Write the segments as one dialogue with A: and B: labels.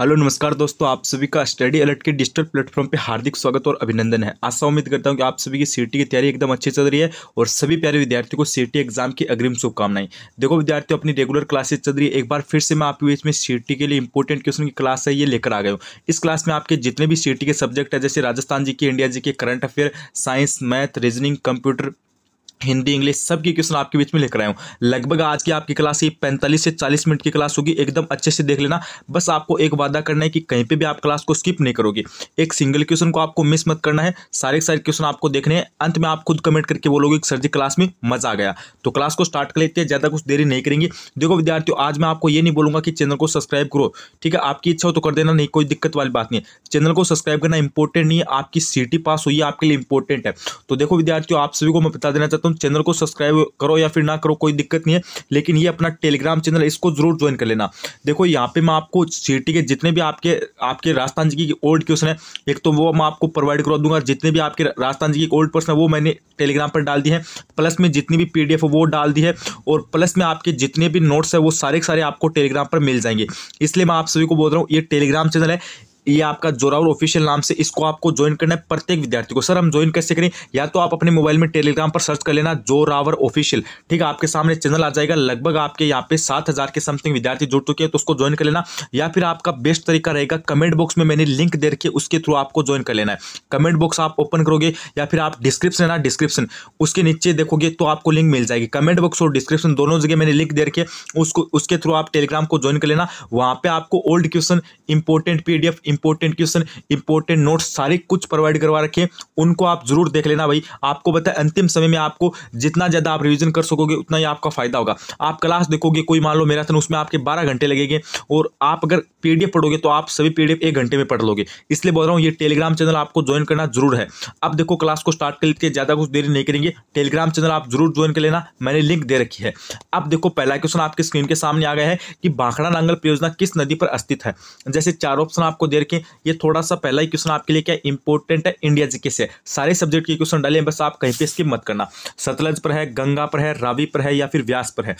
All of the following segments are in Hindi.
A: हेलो नमस्कार दोस्तों आप सभी का स्टडी अलर्ट के डिजिटल प्लेटफॉर्म पे हार्दिक स्वागत और अभिनंदन है आशा उम्मीद करता हूँ कि आप सभी की सीटी की तैयारी एकदम अच्छी चल रही है और सभी प्यारे विद्यार्थियों को सीटी एग्जाम की अग्रिम शुभकामनाएं देखो विद्यार्थियों अपनी रेगुलर क्लासेस चल रही है एक बार फिर से मैं आपके बीच में सीटी के लिए इंपॉर्टेंट क्वेश्चन की क्लास है ये लेकर आ गए हूँ इस क्लास में आपके जितने भी सीटी के सब्जेक्ट है जैसे राजस्थान जी के India G K current affair science math reasoning computer Hindi English सबकी क्वेश्चन आपके बीच में लिख रहा हूँ लगभग आज की आपकी क्लास ये पैंतालीस से चालीस मिनट की क्लास होगी एकदम अच्छे से देख लेना बस आपको एक वादा करना है कि कहीं पे भी आप क्लास को स्किप नहीं करोगे एक सिंगल क्वेश्चन को आपको मिस मत करना है सारे सारे क्वेश्चन आपको देखने हैं अंत में आप खुद कमेंट करके बोलोगे कि सर जी क्लास में मजा आ गया तो क्लास को स्टार्ट कर लेते हैं ज़्यादा कुछ देरी नहीं करेंगे देखो विद्यार्थियों आज मैं आपको ये नहीं बोलूँगा कि चैनल को सब्सक्राइब करो ठीक है आपकी इच्छा हो तो कर देना नहीं कोई दिक्कत वाली बात नहीं चैनल को सब्सक्राइब करना इंपॉर्टेंट नहीं है आपकी सीटी पास हुई है आपके लिए इंपॉर्टेंट है तो देखो विद्यार्थियों आप सभी को मैं बता देना चाहता हूँ टेलीग्राम चैनल को सब्सक्राइब करो या फिर ना करो कोई दिक्कत नहीं है लेकिन ये अपना टेलीग्राम चैनल इसको ज़रूर ज्वाइन कर लेना देखो यहाँ पे मैं आपको सिटी के जितने भी आपके आपके राजस्थान जी की ओल्ड क्वेश्चन है एक तो वो मैं आपको प्रोवाइड करवा दूंगा जितने भी आपके राजस्थान जी की ओल्ड पर्सन है वो मैंने टेलीग्राम पर डाल दी है प्लस में जितनी भी पी वो डाल दी है और प्लस में आपके जितने भी नोट्स है वो सारे सारे आपको टेलीग्राम पर मिल जाएंगे इसलिए मैं आप सभी को बोल रहा हूँ ये टेलीग्राम चैनल है ये आपका जोरावर ऑफिशियल नाम से इसको आपको ज्वाइन करना है प्रत्येक विद्यार्थी को सर हम ज्वाइन कैसे करें या तो आप अपने मोबाइल में टेलीग्राम पर सर्च कर लेना जोरावर ऑफिशियल ठीक है आपके सामने चैनल आ जाएगा लगभग आपके यहाँ पे सात हज़ार के समथिंग विद्यार्थी जुड़ चुके हैं तो उसको ज्वाइन कर लेना या फिर आपका बेस्ट तरीका रहेगा कमेंट बॉक्स में मैंने लिंक दे रखी उसके थ्रू आपको ज्वाइन कर लेना है कमेंट बॉक्स आप ओपन करोगे या फिर आप डिस्क्रिप्शन है डिस्क्रिप्शन उसके नीचे देखोगे तो आपको लिंक मिल जाएगी कमेंट बॉक्स और डिस्क्रिप्शन दोनों जगह मैंने लिंक दे रखी उसको उसके थ्रू आप टेलीग्राम को ज्वाइन कर लेना वहाँ पर आपको old question important P important question important notes सारे कुछ प्रोवाइड करवा रखे उनको आप जरूर देख लेना भाई आपको बताए अंतिम समय में आपको जितना ज़्यादा आप रिविजन कर सकोगे उतना ही आपका फायदा होगा आप क्लास देखोगे कोई मान लो मैराथन उसमें आपके बारह घंटे लगेंगे और आप अगर पी पढ़ोगे तो आप सभी पी एक घंटे में पढ़ लोगे इसलिए बोल रहा हूँ ये टेलीग्राम चैनल आपको ज्वाइन करना जरूर है अब देखो क्लास को स्टार्ट कर लेते ज़्यादा कुछ देरी नहीं करेंगे टेलीग्राम चैनल आप जरूर ज्वाइन कर लेना मैंने लिंक दे रखी है अब देखो पहला क्वेश्चन आपके स्क्रीन के सामने आ गया है कि भाखड़ा नांगल परियोजना किस नदी पर स्थित है जैसे चार ऑप्शन आपको दे रखें ये थोड़ा सा पहला ही क्वेश्चन आपके लिए क्या इंपॉर्टेंट है इंडिया जी से सारे सब्जेक्ट के क्वेश्चन डालें बस आप कहीं पर स्किप मत करना सतलज पर है गंगा पर है रावी पर है या फिर व्यास पर है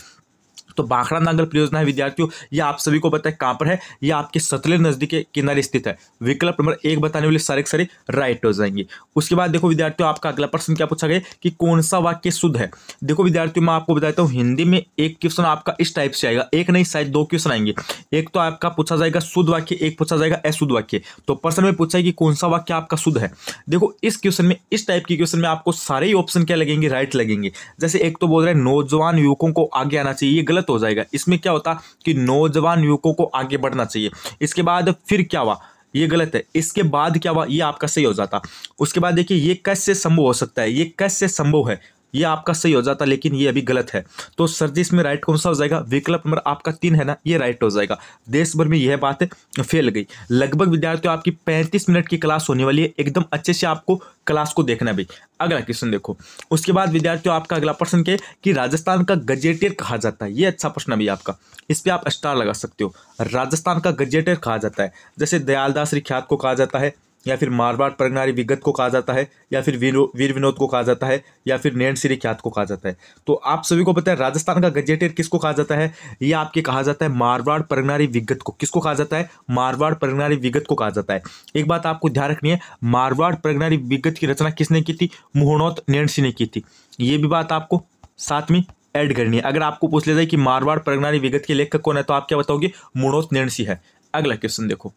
A: तो बाखड़ा नांगल परियोजना है विद्यार्थियों यह आप सभी को बताए है कहाँ पर है यह आपके सतले नजदीक के किनारे स्थित है विकल्प नंबर एक बताने वाले सारे सारे राइट हो जाएंगे उसके बाद देखो विद्यार्थियों आपका अगला प्रश्न क्या पूछा गया कि कौन सा वाक्य शुद्ध है देखो विद्यार्थियों मैं आपको बताता हूँ हिंदी में एक क्वेश्चन आपका इस टाइप से आएगा एक नहीं शायद दो क्वेश्चन आएंगे एक तो आपका पूछा जाएगा शुद्ध वाक्य एक पूछा जाएगा अशुद्ध वाक्य तो प्रश्न में पूछा है कि कौन सा वाक्य आपका शुद्ध है देखो इस क्वेश्चन में इस टाइप के क्वेश्चन में आपको सारे ही ऑप्शन क्या लगेंगे राइट लगेंगे जैसे एक तो बोल रहे हैं नौजवान युवकों को आगे आना चाहिए गलत गलत हो जाएगा इसमें क्या होता कि नौजवान युवकों को आगे बढ़ना चाहिए इसके बाद फिर क्या हुआ ये गलत है इसके बाद क्या हुआ ये आपका सही हो जाता उसके बाद देखिए ये कैसे संभव हो सकता है ये कैसे संभव है ये आपका सही हो जाता लेकिन ये अभी गलत है तो सर जी इसमें राइट कौन सा हो जाएगा विकल्प नंबर आपका तीन है ना ये राइट हो जाएगा देश भर में यह बात फेल गई लगभग विद्यार्थियों आपकी पैंतीस मिनट की क्लास होने वाली है एकदम अच्छे से आपको क्लास को देखना भी अगला क्वेश्चन देखो उसके बाद विद्यार्थियों आपका अगला प्रश्न के कि राजस्थान का गजेटियर कहा जाता है ये अच्छा प्रश्न भी आपका इस पर आप स्टार लगा सकते हो राजस्थान का गजेटियर कहा जाता है जैसे दयालदास रिख्यात को कहा जाता है या फिर मारवाड़ परगनारी विगत को कहा जाता है या फिर वीर विनोद को कहा जाता है या फिर नैन सिरी ख्यात को कहा जाता है तो आप सभी को पता है राजस्थान का गजेटियर किसको कहा जाता है ये आपके कहा जाता है मारवाड़ परगनारी विगत को किसको कहा जाता है मारवाड़ परगनारी विगत को कहा जाता है एक बात आपको ध्यान रखनी है मारवाड़ परगनारी विगत की रचना किसने की थी नैन सिंह ने की थी ये भी बात आपको साथ में ऐड करनी है अगर आपको पूछ लेता है कि मारवाड़ परगनारी विगत के लेखक कौन है तो आप क्या बताओगे मुड़ोत नैनसी है अगला क्वेश्चन देखो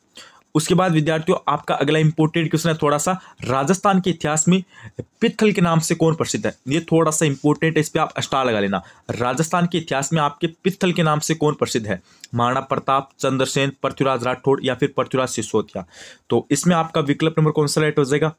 A: उसके बाद विद्यार्थियों आपका अगला इंपोर्टेंट क्वेश्चन है थोड़ा सा राजस्थान के इतिहास में पिथल के नाम से कौन प्रसिद्ध है ये थोड़ा सा इंपोर्टेंट है इस पर आप स्टार लगा लेना राजस्थान के इतिहास में आपके पिथल के नाम से कौन प्रसिद्ध है महाराणा प्रताप चंद्रसेन पृथ्वीराज राठौड़ या फिर पृथ्वीराज सिसोदिया तो इसमें आपका विकल्प नंबर कौन सा राइट हो जाएगा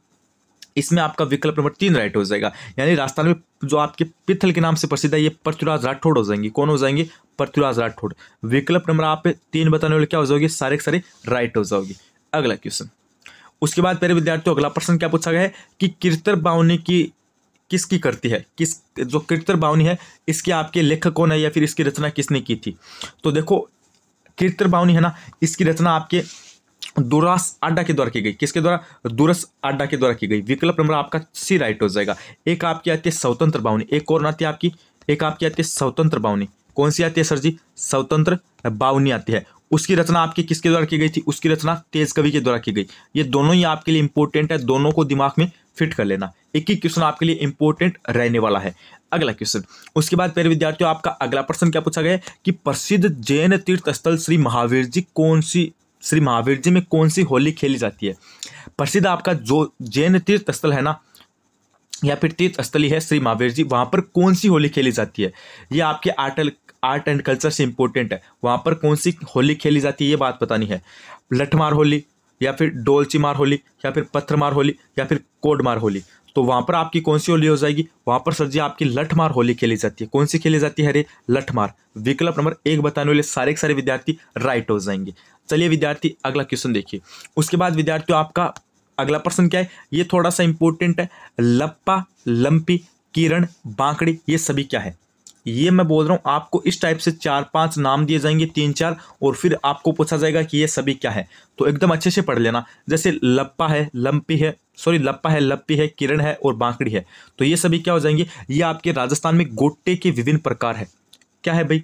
A: इसमें आपका विकल्प नंबर तीन राइट हो जाएगा यानी राजस्थान में जो आपके पिथल के नाम से प्रसिद्ध है ये पृथ्वीराज राठौड़ हो जाएंगे कौन हो जाएंगे पृथ्वीराज राठौड़ विकल्प नंबर आप तीन बताने वाले क्या हो जाओगे सारे सारे राइट हो जाओगे अगला क्वेश्चन उसके बाद प्यारे विद्यार्थियों अगला प्रश्न क्या पूछा गया है कि कीर्तन बावनी की किसकी करती है किस जो कीर्तन बावनी है इसके आपके लेखक कौन है या फिर इसकी रचना किसने की थी तो देखो कीर्तन बावनी है ना इसकी रचना आपके दुरास आड्डा के द्वारा की गई किसके द्वारा दुरस आड्डा के द्वारा की गई विकल्प नंबर आपका सी राइट हो जाएगा एक आपकी आती है स्वतंत्र बावनी एक और आती है आपकी एक आपकी आती है स्वतंत्र बावनी कौन सी आती है सर जी स्वतंत्र बावनी आती है उसकी रचना आपकी किसके द्वारा की गई थी उसकी रचना तेज कवि के द्वारा की गई ये दोनों ही आपके लिए इंपॉर्टेंट है दोनों को दिमाग में फिट कर लेना एक ही क्वेश्चन आपके लिए इंपॉर्टेंट रहने वाला है अगला क्वेश्चन उसके बाद प्यारे विद्यार्थियों आपका अगला प्रश्न क्या पूछा गया कि प्रसिद्ध जैन तीर्थ स्थल श्री महावीर जी कौन सी श्री महावीर जी में कौन सी होली खेली जाती है प्रसिद्ध आपका जो जैन तीर्थ स्थल है ना या फिर तीर्थ स्थली है श्री महावीर जी वहाँ पर कौन सी होली खेली जाती है ये आपके आर्टल आर्ट एंड कल्चर से इम्पोर्टेंट है वहाँ पर कौन सी होली खेली जाती है ये बात बतानी है लठमार होली या फिर डोलची मार होली या फिर पत्थर मार होली या फिर कोड मार होली तो वहाँ पर आपकी कौन सी होली हो जाएगी वहाँ पर सर जी आपकी लठमार होली खेली जाती है कौन सी खेली जाती है अरे लठमार विकल्प नंबर एक बताने वाले सारे के सारे विद्यार्थी राइट हो जाएंगे चलिए विद्यार्थी अगला क्वेश्चन देखिए उसके बाद विद्यार्थियों आपका अगला प्रश्न क्या है ये थोड़ा सा इंपॉर्टेंट है लप्पा लंपी किरण बांकड़ी ये सभी क्या है ये मैं बोल रहा हूँ आपको इस टाइप से चार पांच नाम दिए जाएंगे तीन चार और फिर आपको पूछा जाएगा कि ये सभी क्या है तो एकदम अच्छे से पढ़ लेना जैसे लप्पा है लंपी है सॉरी लप्पा है लप्पी है किरण है और बांकड़ी है तो ये सभी क्या हो जाएंगे ये आपके राजस्थान में गोटे के विभिन्न प्रकार है क्या है भाई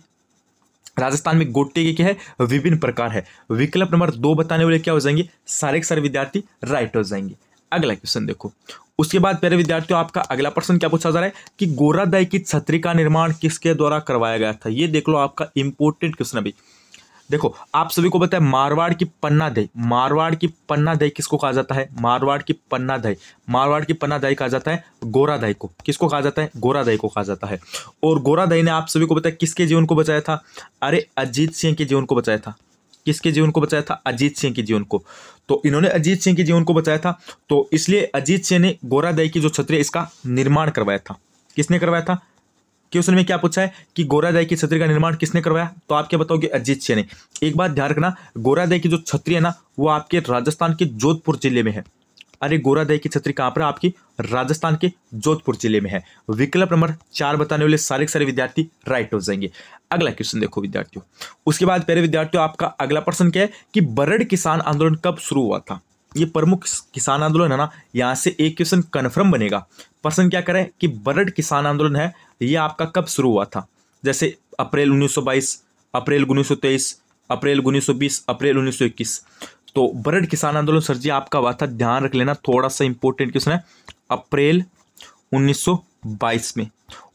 A: राजस्थान में गोटे के क्या है विभिन्न प्रकार है विकल्प नंबर दो बताने वाले क्या हो जाएंगे सारे सारे विद्यार्थी राइट हो जाएंगे अगला क्वेश्चन देखो उसके बाद प्यारे विद्यार्थियों आपका अगला प्रश्न क्या पूछा जा रहा है कि गोरा दाई की छतरी का निर्माण किसके द्वारा करवाया गया था ये देख लो आपका इंपोर्टेंट क्वेश्चन अभी देखो आप सभी को पता है मारवाड़ की पन्ना दही मारवाड़ की पन्ना दही किसको कहा जाता है मारवाड़ की पन्ना दही मारवाड़ की पन्ना दही कहा जाता है गोरा दही को किसको कहा जाता है गोरा दही को कहा जाता है और गोरा दही ने आप सभी को पता है किसके जीवन को बचाया था अरे अजीत सिंह के जीवन को बचाया था किसके जीवन को बचाया था अजीत सिंह के जीवन को तो इन्होंने अजीत सिंह के जीवन को बचाया था तो इसलिए अजीत सिंह ने गोरादाई की जो छतरी इसका निर्माण करवाया था किसने करवाया था क्वेश्चन में क्या पूछा है कि गोरादाई की छत्री का निर्माण किसने करवाया तो आप क्या बताओगे अजीत सिंह ने एक बात ध्यान रखना गोरादाई की जो छत्री है ना वो आपके राजस्थान के जोधपुर जिले में है अरे गोरा दही की छतरी कहाँ पर आपकी राजस्थान के जोधपुर जिले में है विकल्प नंबर चार बताने वाले सारे सारे विद्यार्थी राइट हो जाएंगे अगला क्वेश्चन देखो विद्यार्थियों उसके बाद पहले विद्यार्थियों आपका अगला प्रश्न क्या है कि बरड किसान आंदोलन कब शुरू हुआ था ये प्रमुख किसान आंदोलन है ना यहाँ से एक क्वेश्चन कन्फर्म बनेगा प्रश्न क्या करें कि बरड किसान आंदोलन है ये आपका कब शुरू हुआ था जैसे अप्रैल 1922 अप्रैल 1923 अप्रैल 1920 अप्रैल 1921 तो बरड किसान आंदोलन सर जी आपका हुआ था ध्यान रख लेना थोड़ा सा इंपॉर्टेंट क्वेश्चन है अप्रैल 1922 में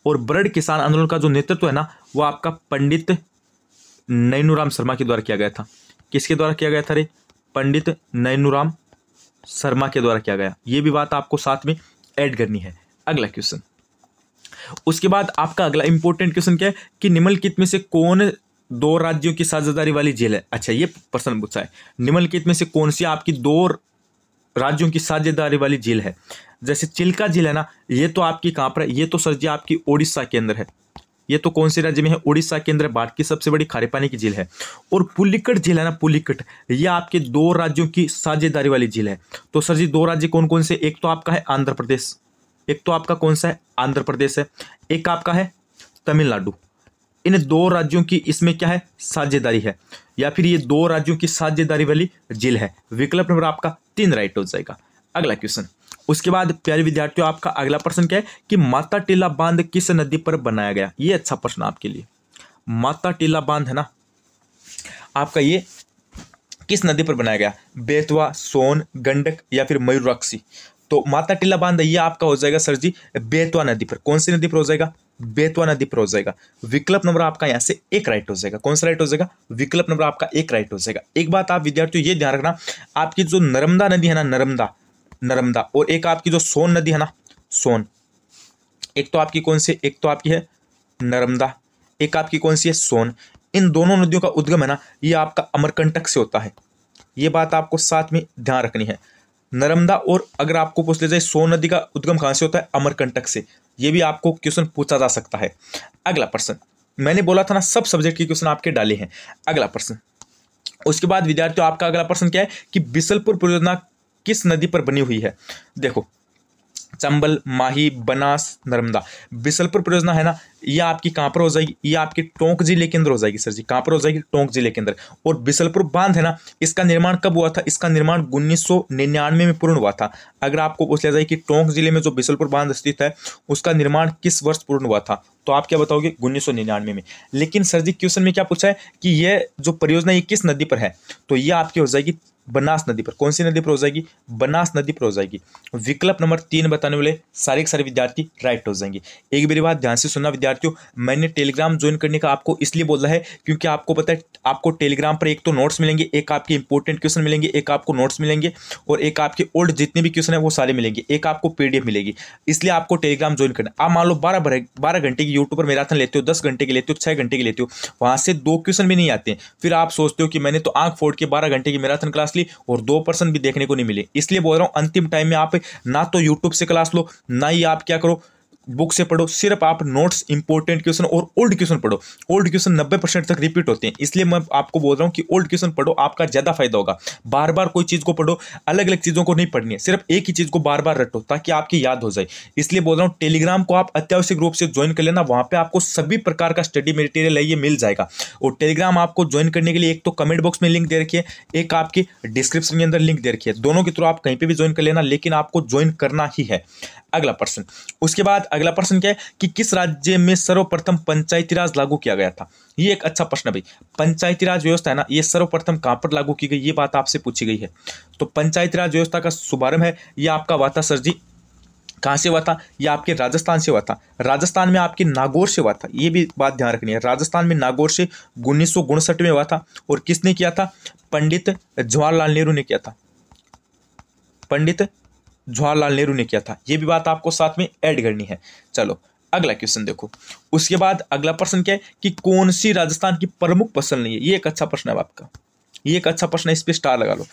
A: और बरड किसान आंदोलन का जो नेतृत्व है ना वो आपका पंडित नैनूराम शर्मा के द्वारा किया गया था किसके द्वारा किया गया था रे पंडित नैनूराम शर्मा के द्वारा किया गया ये भी बात आपको साथ में ऐड करनी है अगला क्वेश्चन उसके बाद आपका अगला इंपॉर्टेंट क्वेश्चन क्या है कि निम्नलिखित में से कौन दो राज्यों की साझेदारी वाली जेल है अच्छा ये प्रश्न पूछा है निम्नलिखित में से कौन सी आपकी दो राज्यों की साझेदारी वाली जेल है जैसे चिल्का जिला है ना ये तो आपकी कहाँ पर है ये तो सर जी आपकी ओडिशा के अंदर है ये तो कौन से राज्य में है उड़ीसा के अंदर भारत की सबसे बड़ी खारे पानी की झील है और पुलिकट झील है ना पुलिकट ये आपके दो राज्यों की साझेदारी वाली झील है तो सर जी दो राज्य कौन कौन से एक तो आपका है आंध्र प्रदेश एक तो आपका कौन सा है आंध्र प्रदेश है एक आपका है तमिलनाडु इन दो राज्यों की इसमें क्या है साझेदारी है या फिर ये दो राज्यों की साझेदारी वाली जिल है विकल्प नंबर आपका तीन राइट हो जाएगा अगला क्वेश्चन उसके बाद प्यारे विद्यार्थियों आपका अगला प्रश्न क्या है कि माता टीला बांध किस नदी पर बनाया गया ये अच्छा प्रश्न आपके लिए माता टीला बांध है ना आपका ये किस नदी पर बनाया गया बेतवा सोन गंडक या फिर मयूराक्षी तो माता टीला बांध ये आपका हो जाएगा सर जी बेतवा नदी पर कौन सी नदी पर हो जाएगा बेतवा नदी पर हो जाएगा विकल्प नंबर आपका यहाँ से एक राइट हो जाएगा कौन सा राइट हो जाएगा विकल्प नंबर आपका एक राइट हो जाएगा एक बात आप विद्यार्थियों ये ध्यान रखना आपकी जो नर्मदा नदी है ना नर्मदा नर्मदा और एक आपकी जो सोन नदी है ना सोन एक तो आपकी कौन सी एक तो आपकी है नर्मदा एक आपकी कौन सी है सोन इन दोनों नदियों का उद्गम है ना ये आपका अमरकंटक से होता है ये बात आपको साथ में ध्यान रखनी है नर्मदा और अगर आपको पूछ लिया जाए सोन नदी का उद्गम कहाँ से होता है अमरकंटक से ये भी आपको क्वेश्चन पूछा जा सकता है अगला प्रश्न मैंने बोला था ना सब सब्जेक्ट के क्वेश्चन आपके डाले हैं अगला प्रश्न उसके बाद विद्यार्थियों आपका अगला प्रश्न क्या है कि बिसलपुर परियोजना किस नदी पर बनी हुई है देखो चंबल माही बनास नर्मदा बिसलपुर परियोजना है ना ये आपकी कहाँ पर हो जाएगी ये आपकी टोंक जिले के अंदर हो जाएगी सर जी कहाँ पर हो जाएगी टोंक जिले के अंदर और बिसलपुर बांध है ना इसका निर्माण कब हुआ था इसका निर्माण उन्नीस में पूर्ण हुआ था अगर आपको पूछ लिया जाए कि टोंक जिले में जो बिसलपुर बांध स्थित है उसका निर्माण किस वर्ष पूर्ण हुआ था तो आप क्या बताओगे उन्नीस में लेकिन सर जी क्वेश्चन में क्या पूछा है कि यह जो परियोजना ये किस नदी पर है तो ये आपकी हो जाएगी बनास नदी पर कौन सी नदी पर हो जाएगी बनास नदी पर हो जाएगी विकल्प नंबर तीन बताने वाले सारे के सारे विद्यार्थी राइट हो जाएंगे एक मेरी बात ध्यान से सुनना विद्यार्थियों मैंने टेलीग्राम ज्वाइन करने का आपको इसलिए बोला है क्योंकि आपको पता है आपको टेलीग्राम पर एक तो नोट्स मिलेंगे एक आपके इंपॉर्टेंट क्वेश्चन मिलेंगे एक आपको नोट्स मिलेंगे और एक आपके ओल्ड जितने भी क्वेश्चन है वो सारे मिलेंगे एक आपको पीडीएफ मिलेगी इसलिए आपको टेलीग्राम ज्वाइन करना आप मान लो बारह बारह घंटे की यूट्यूब पर मैराथन लेते हो दस घंटे के लेते हो छः घंटे के लेते हो वहाँ से दो क्वेश्चन भी नहीं आते फिर आप सोचते हो कि मैंने तो आँख फोड़ के बारह घंटे की मैराथन क्लास ली और दो पर्सन भी देखने को नहीं मिले इसलिए बोल रहा हूँ अंतिम टाइम में आप ना तो यूट्यूब से क्लास लो ना ही आप क्या करो बुक से पढ़ो सिर्फ आप नोट्स इंपॉर्टेंट क्वेश्चन और ओल्ड क्वेश्चन पढ़ो ओल्ड क्वेश्चन नब्बे परसेंट तक रिपीट होते हैं इसलिए मैं आपको बोल रहा हूँ कि ओल्ड क्वेश्चन पढ़ो आपका ज़्यादा फायदा होगा बार बार कोई चीज़ को पढ़ो अलग अलग चीज़ों को नहीं पढ़नी है सिर्फ एक ही चीज़ को बार बार रटो ताकि आपकी याद हो जाए इसलिए बोल रहा हूँ टेलीग्राम को आप अत्यावश्यक रूप से ज्वाइन कर लेना वहाँ पर आपको सभी प्रकार का स्टडी मटेरियल है ये मिल जाएगा और टेलीग्राम आपको ज्वाइन करने के लिए एक तो कमेंट बॉक्स में लिंक दे रखिए एक आपकी डिस्क्रिप्शन के अंदर लिंक दे रखिए दोनों के थ्रू आप कहीं पर भी ज्वाइन कर लेना लेकिन आपको ज्वाइन करना ही है अगला पर्सन उसके बाद अगला प्रश्न क्या है कि किस राज्य में सर्वप्रथम पंचायती राज लागू किया गया था ये एक अच्छा प्रश्न है भाई पंचायती राज व्यवस्था है ना ये सर्वप्रथम कहाँ पर लागू की गई ये बात आपसे पूछी गई है तो पंचायती राज व्यवस्था का शुभारंभ है यह आपका हुआ था सर जी कहाँ से हुआ था यह आपके राजस्थान से हुआ था राजस्थान में आपके नागौर से हुआ था ये भी बात ध्यान रखनी है राजस्थान में नागौर से उन्नीस में हुआ था और किसने किया था पंडित जवाहरलाल नेहरू ने किया था पंडित जवाहरलाल नेहरू ने किया था ये भी बात आपको साथ में ऐड करनी है चलो अगला क्वेश्चन देखो उसके बाद अगला प्रश्न क्या है कि कौन सी राजस्थान की प्रमुख फसल नहीं है ये एक अच्छा प्रश्न है आपका ये एक अच्छा प्रश्न है इस पर स्टार लगा लो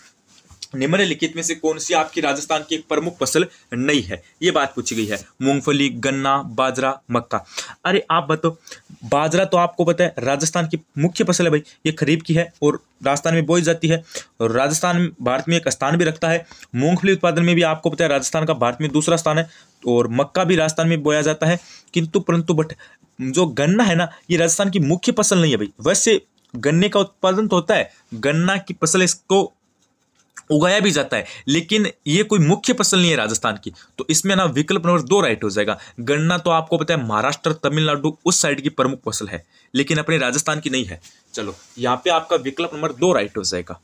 A: निम्नलिखित में से कौन सी आपकी राजस्थान की एक प्रमुख फसल नहीं है ये बात पूछी गई है मूंगफली गन्ना बाजरा मक्का अरे आप बताओ बाजरा तो आपको पता है राजस्थान की मुख्य फसल है भाई ये खरीफ की है और राजस्थान में बोई जाती है और राजस्थान भारत में एक स्थान भी रखता है मूंगफली उत्पादन में भी आपको पता है राजस्थान का भारत में दूसरा स्थान है और मक्का भी राजस्थान में बोया जाता है किंतु परंतु बट जो गन्ना है ना ये राजस्थान की मुख्य फसल नहीं है भाई वैसे गन्ने का उत्पादन तो होता है गन्ना की फसल इसको उगाया भी जाता है लेकिन ये कोई मुख्य फसल नहीं है राजस्थान की तो इसमें ना विकल्प नंबर दो राइट हो जाएगा गन्ना तो आपको पता है महाराष्ट्र तमिलनाडु उस साइड की प्रमुख फसल है लेकिन अपने राजस्थान की नहीं है चलो यहाँ पे आपका विकल्प नंबर दो राइट हो जाएगा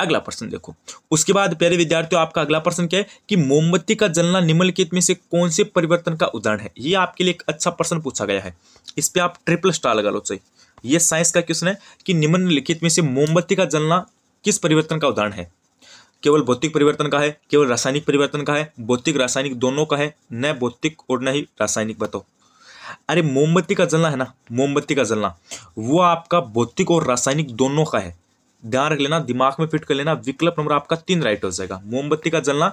A: अगला प्रश्न देखो उसके बाद प्यारे विद्यार्थियों आपका अगला प्रश्न क्या है कि मोमबत्ती का जलना निम्नलिखित में से कौन से परिवर्तन का उदाहरण है ये आपके लिए एक अच्छा प्रश्न पूछा गया है इस पर आप ट्रिपल स्टार लगा लो चाहिए ये साइंस का क्वेश्चन है कि निम्नलिखित में से मोमबत्ती का जलना किस परिवर्तन का उदाहरण है केवल भौतिक परिवर्तन का है केवल रासायनिक परिवर्तन का है भौतिक रासायनिक दोनों का है न भौतिक और न ही रासायनिक बताओ अरे मोमबत्ती का जलना है ना मोमबत्ती का जलना वो आपका भौतिक और रासायनिक दोनों का है ध्यान रख लेना दिमाग में फिट कर लेना विकल्प नंबर आपका तीन राइट हो जाएगा मोमबत्ती का जलना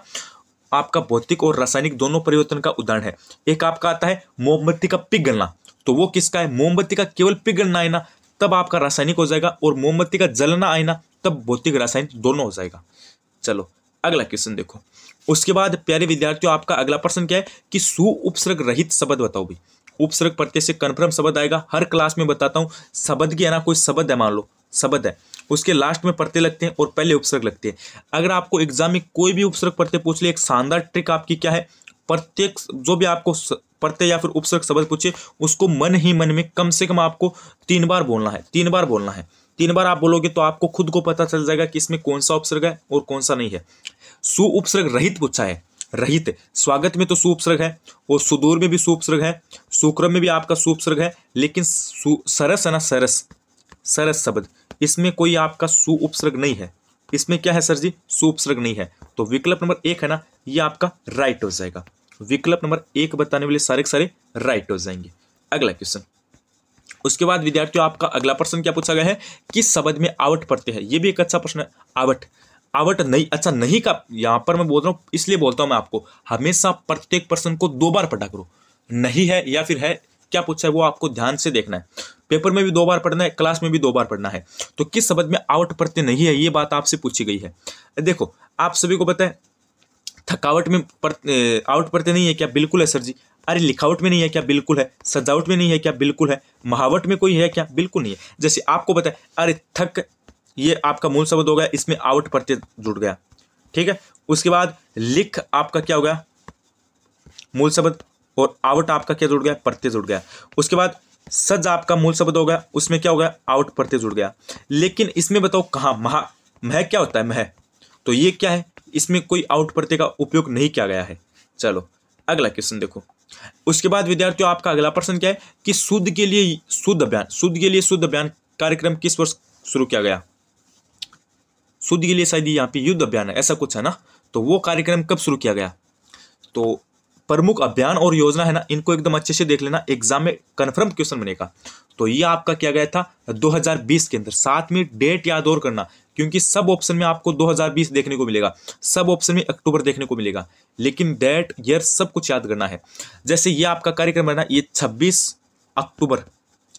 A: आपका भौतिक और रासायनिक दोनों परिवर्तन का उदाहरण है एक आपका आता है मोमबत्ती का पिघलना तो वो किसका है मोमबत्ती का केवल पिघलना आईना तब आपका रासायनिक हो जाएगा और मोमबत्ती का जलना आईना तब भौतिक रासायनिक दोनों हो जाएगा चलो अगला क्वेश्चन देखो उसके बाद प्यारे विद्यार्थियों आपका अगला प्रश्न क्या है कि सु उपसर्ग रहित शब्द बताओ भाई उपसर्ग प्रत्यय से कन्फर्म शब्द आएगा हर क्लास में बताता हूँ शब्द की है ना कोई शब्द है मान लो शब्द है उसके लास्ट में प्रत्यय लगते हैं और पहले उपसर्ग लगते हैं अगर आपको एग्जाम में कोई भी उपसर्ग प्रत्यय पूछ ले एक शानदार ट्रिक आपकी क्या है प्रत्येक जो भी आपको प्रत्यय या फिर उपसर्ग शब्द पूछे उसको मन ही मन में कम से कम आपको तीन बार बोलना है तीन बार बोलना है तीन बार आप बोलोगे तो आपको खुद को पता चल जाएगा कि इसमें कौन सा उपसर्ग है और कौन सा नहीं है सु उपसर्ग रहित पूछा है रहित स्वागत में तो सुपसर्ग है और सुदूर में भी सुपसर्ग है सुक्रम में भी आपका उपसर्ग है लेकिन सरस है ना सरस सरस शब्द इसमें कोई आपका सु उपसर्ग नहीं है इसमें क्या है सर जी सुपसर्ग नहीं है तो विकल्प नंबर एक है ना ये आपका राइट हो जाएगा विकल्प नंबर एक बताने वाले सारे सारे राइट हो जाएंगे अगला क्वेश्चन उसके बाद विद्यार्थियों आपका अगला प्रश्न क्या पूछा गया है किस शब्द में आवट पड़ते हैं ये भी एक अच्छा प्रश्न है आवट आवट नहीं अच्छा नहीं का यहाँ पर मैं बोल रहा हूँ इसलिए बोलता हूँ मैं आपको हमेशा प्रत्येक प्रश्न को दो बार पढ़ा करो नहीं है या फिर है क्या पूछा है वो आपको ध्यान से देखना है पेपर में भी दो बार पढ़ना है क्लास में भी दो बार पढ़ना है तो किस शब्द में आउट पढ़ते नहीं है ये बात आपसे पूछी गई है देखो आप सभी को पता है थकावट में पर आउट पड़ते नहीं है क्या बिल्कुल है सर जी अरे लिखावट में नहीं है क्या बिल्कुल है सजावट में नहीं है क्या बिल्कुल है महावट में कोई है क्या बिल्कुल नहीं है जैसे आपको बताए अरे थक ये आपका मूल शब्द हो गया इसमें आउट पढ़ते जुड़ गया ठीक है उसके बाद लिख आपका क्या हो गया मूल शब्द और आउट आपका क्या जुड़ गया प्रत्यय जुड़ गया उसके बाद सज आपका मूल शब्द हो गया उसमें क्या हो गया आउट पढ़ते जुड़ गया लेकिन इसमें बताओ कहाँ महा मह क्या होता है मह तो ये क्या है इसमें कोई आउट प्रत्यय का उपयोग नहीं किया गया है चलो अगला क्वेश्चन देखो उसके बाद विद्यार्थियों आपका अगला प्रश्न क्या है कि शुद्ध के लिए शुद्ध अभियान शुद्ध के लिए शुद्ध अभियान कार्यक्रम किस वर्ष शुरू किया गया शुद्ध के लिए शायद यहाँ पे युद्ध अभियान है ऐसा कुछ है ना तो वो कार्यक्रम कब शुरू किया गया तो प्रमुख अभियान और योजना है ना इनको एकदम अच्छे से देख लेना एग्जाम में कन्फर्म क्वेश्चन बनेगा तो ये आपका क्या गया था 2020 के अंदर साथ में डेट याद और करना क्योंकि सब ऑप्शन में आपको 2020 देखने को मिलेगा सब ऑप्शन में अक्टूबर देखने को मिलेगा लेकिन डेट ईयर सब कुछ याद करना है जैसे ये आपका कार्यक्रम है ना ये 26 अक्टूबर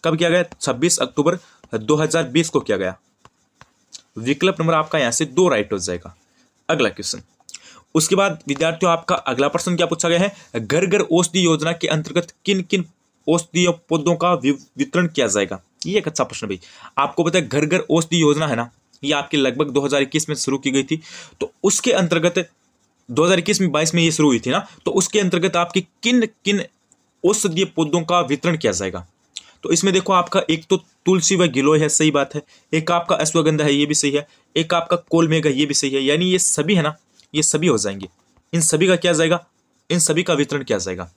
A: कब किया गया 26 अक्टूबर 2020 को किया गया विकल्प नंबर आपका यहां से दो राइट हो जाएगा अगला क्वेश्चन उसके बाद विद्यार्थियों आपका अगला प्रश्न क्या पूछा गया है घर घर औषधि योजना के अंतर्गत किन किन औषधीय पौधों का वितरण किया जाएगा ये एक अच्छा प्रश्न भाई आपको पता है घर घर औषधि योजना है ना ये आपकी लगभग 2021 में शुरू की गई थी तो उसके अंतर्गत 2021 में 22 में ये शुरू हुई थी ना तो उसके अंतर्गत आपके किन किन औषधीय पौधों का वितरण किया जाएगा तो इसमें देखो आपका एक तो तुलसी व गिलोय है सही बात है एक आपका अश्वगंधा है ये भी सही है एक आपका कोलमेघ है ये भी सही है यानी ये सभी है ना ये सभी हो जाएंगे इन सभी का क्या जाएगा इन सभी का वितरण किया जाएगा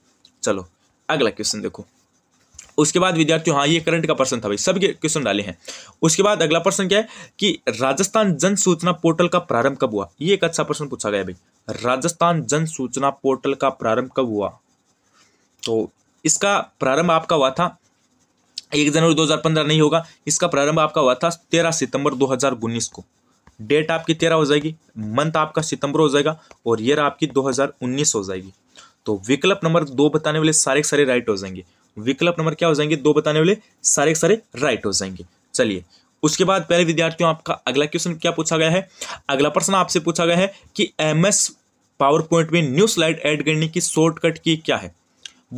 A: चलो अगला क्वेश्चन देखो उसके बाद विद्यार्थियों हाँ ये करंट का प्रश्न था भाई सब क्वेश्चन डाले हैं उसके बाद अगला प्रश्न क्या है कि राजस्थान जन सूचना पोर्टल का प्रारंभ कब हुआ ये एक अच्छा प्रश्न पूछा गया भाई राजस्थान जन सूचना पोर्टल का प्रारंभ कब हुआ तो इसका प्रारंभ आपका हुआ था एक जनवरी 2015 नहीं होगा इसका प्रारंभ आपका हुआ था 13 सितंबर 2019 को डेट आपकी तेरह हो जाएगी मंथ आपका सितंबर हो जाएगा और ईयर आपकी 2019 हो जाएगी तो विकल्प नंबर दो बताने वाले सारे सारे राइट हो जाएंगे विकल्प नंबर क्या हो जाएंगे दो बताने वाले सारे सारे राइट हो जाएंगे चलिए उसके बाद पहले विद्यार्थियों आपका अगला क्वेश्चन क्या पूछा गया है अगला प्रश्न आपसे पूछा गया है कि एम एस पावर पॉइंट में न्यू स्लाइड ऐड करने की शॉर्टकट की क्या है